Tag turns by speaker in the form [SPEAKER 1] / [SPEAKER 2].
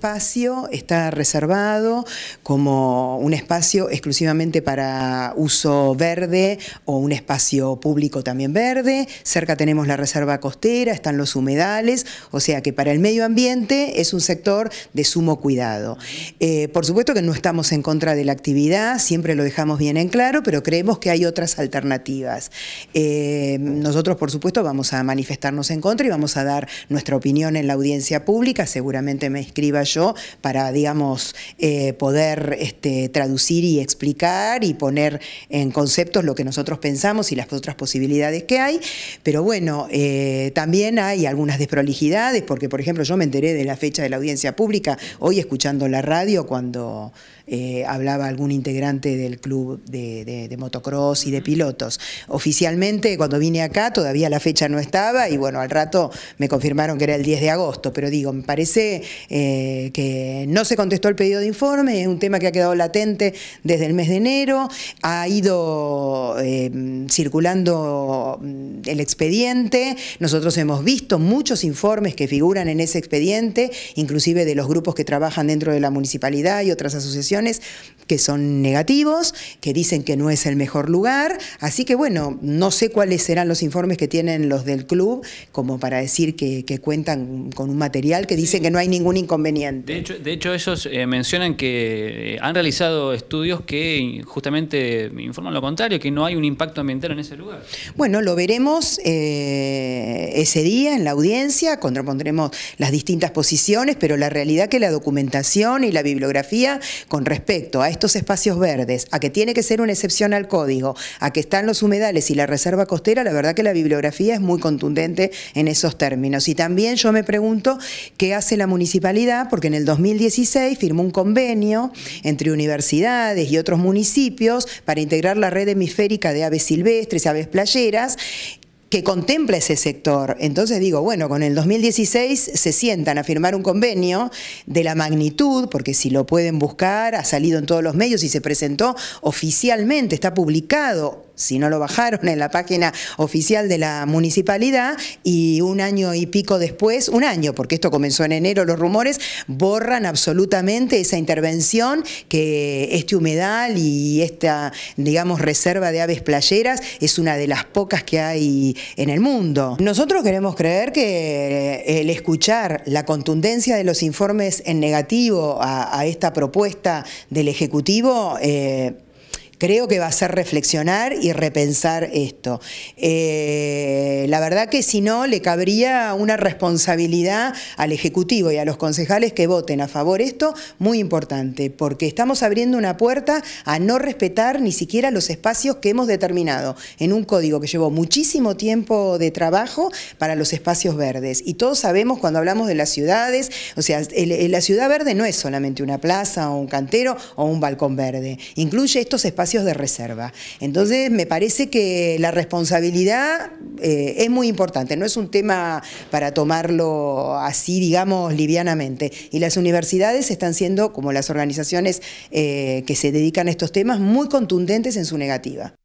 [SPEAKER 1] espacio está reservado como un espacio exclusivamente para uso verde o un espacio público también verde. Cerca tenemos la reserva costera, están los humedales, o sea que para el medio ambiente es un sector de sumo cuidado. Eh, por supuesto que no estamos en contra de la actividad, siempre lo dejamos bien en claro, pero creemos que hay otras alternativas. Eh, nosotros, por supuesto, vamos a manifestarnos en contra y vamos a dar nuestra opinión en la audiencia pública, seguramente me escriba para, digamos, eh, poder este, traducir y explicar y poner en conceptos lo que nosotros pensamos y las otras posibilidades que hay. Pero bueno, eh, también hay algunas desprolijidades, porque, por ejemplo, yo me enteré de la fecha de la audiencia pública hoy escuchando la radio cuando eh, hablaba algún integrante del club de, motocross y de pilotos. Oficialmente, cuando vine acá, todavía la fecha no estaba y bueno, al rato me confirmaron que era el 10 de agosto, pero digo, me parece que no se contestó el pedido de informe, es un tema que ha quedado latente desde el mes de enero, ha ido eh, circulando mm, el expediente, nosotros hemos visto muchos informes que figuran en ese expediente, inclusive de los grupos que trabajan dentro de la municipalidad y otras asociaciones que son negativos, que dicen que no es el mejor lugar, así que bueno, no sé cuáles serán los informes que tienen los del club como para decir que cuentan con un material que dicen que no hay ningún inconveniente. De hecho, de ellos eh, mencionan que eh, han realizado estudios que justamente informan lo contrario, que no hay un impacto ambiental en ese lugar. Bueno, lo veremos eh, ese día en la audiencia, contrapondremos las distintas posiciones, pero la realidad que la documentación y la bibliografía con respecto a estos espacios verdes, a que tiene que ser una excepción al código, a que están los humedales y la reserva costera, la verdad que la bibliografía es muy contundente en esos términos. Y también yo me pregunto qué hace la municipalidad, porque en el 2016 firmó un convenio entre universidades y otros municipios para integrar la red hemisférica de aves silvestres, aves playeras, que contempla ese sector. Entonces digo, bueno, con el 2016 se sientan a firmar un convenio de la magnitud, porque si lo pueden buscar, ha salido en todos los medios y se presentó oficialmente, está publicado si no lo bajaron en la página oficial de la municipalidad y un año y pico después, un año, porque esto comenzó en enero, los rumores borran absolutamente esa intervención que este humedal y esta, digamos, reserva de aves playeras es una de las pocas que hay en el mundo. Nosotros queremos creer que eh, el escuchar la contundencia de los informes en negativo a, esta propuesta del Ejecutivo eh, creo que va a ser reflexionar y repensar esto. Eh, la verdad que si no, le cabría una responsabilidad al Ejecutivo y a los concejales que voten a favor esto, muy importante, porque estamos abriendo una puerta a no respetar ni siquiera los espacios que hemos determinado en un código que llevó muchísimo tiempo de trabajo para los espacios verdes. Y todos sabemos cuando hablamos de las ciudades, o sea, la ciudad verde no es solamente una plaza o un cantero o un balcón verde, incluye estos espacios de reserva. Entonces, me parece que la responsabilidad eh, es muy importante, no es un tema para tomarlo así, digamos, livianamente. Y las universidades están siendo, como las organizaciones eh, que se dedican a estos temas, muy contundentes en su negativa.